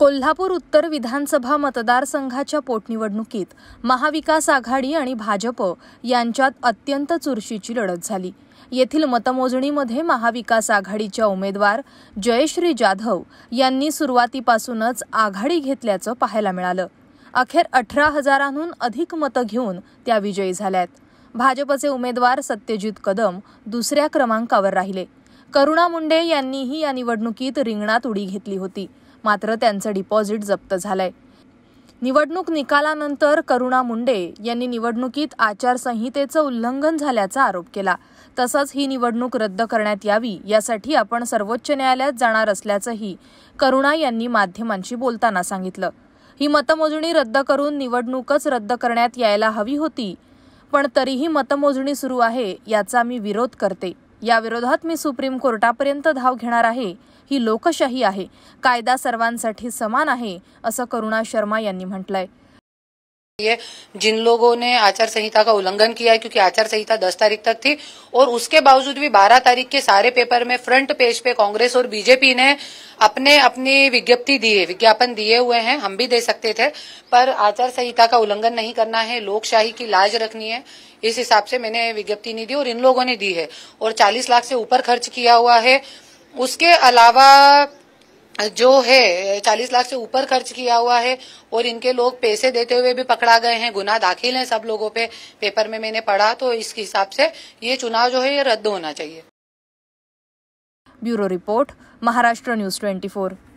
कोल्हापूर उत्तर विधानसभा मतदारसंघाच्या पोटनिवडणुकीत महाविकास आघाडी आणि भाजप यांच्यात अत्यंत चुरशीची लढत झाली येथील मतमोजणीमध्ये महाविकास आघाडीच्या उमेदवार जयश्री जाधव यांनी सुरुवातीपासूनच आघाडी घेतल्याचं पाहायला मिळालं अखेर अठरा हजारांहून अधिक मतं घेऊन त्या विजयी झाल्यात भाजपचे उमेदवार सत्यजित कदम दुसऱ्या क्रमांकावर राहिले करुणा मुंडे यांनीही या निवडणुकीत रिंगणात उडी घेतली होती मात्र त्यांचं डिपॉझिट जप्त झालंय निवडणूक निकालानंतर करुणा मुंडे यांनी निवडणुकीत आचारसंहितेचं उल्लंघन झाल्याचा आरोप केला तसंच ही निवडणूक रद्द करण्यात यावी यासाठी आपण सर्वोच्च न्यायालयात जाणार असल्याचंही करुणा यांनी माध्यमांशी बोलताना सांगितलं ही मतमोजणी रद्द करून निवडणूकच रद्द करण्यात यायला हवी होती पण तरीही मतमोजणी सुरू आहे याचा मी विरोध करते याविरोधात मी सुप्रीम कोर्टापर्यंत धाव घेणार आहे ही लोकशाही आहे कायदा सर्वांसाठी समान आहे असं करुणा शर्मा यांनी म्हटलंय है जिन लोगों ने आचार संहिता का उल्लंघन किया है क्योंकि आचार संहिता 10 तारीख तक थी और उसके बावजूद भी 12 तारीख के सारे पेपर में फ्रंट पेज पे कांग्रेस और बीजेपी ने अपने अपनी विज्ञप्ति दिए विज्ञापन दिए हुए हैं हम भी दे सकते थे पर आचार संहिता का उल्लंघन नहीं करना है लोकशाही की लाज रखनी है इस हिसाब से मैंने विज्ञप्ति नहीं दी और इन लोगों ने दी है और चालीस लाख से ऊपर खर्च किया हुआ है उसके अलावा जो है चालीस लाख से ऊपर खर्च किया हुआ है और इनके लोग पैसे देते हुए भी पकड़ा गए हैं गुना दाखिल है सब लोगों पे पेपर में मैंने पढ़ा तो इस हिसाब से ये चुनाव जो है ये रद्द होना चाहिए bureau report Maharashtra news twenty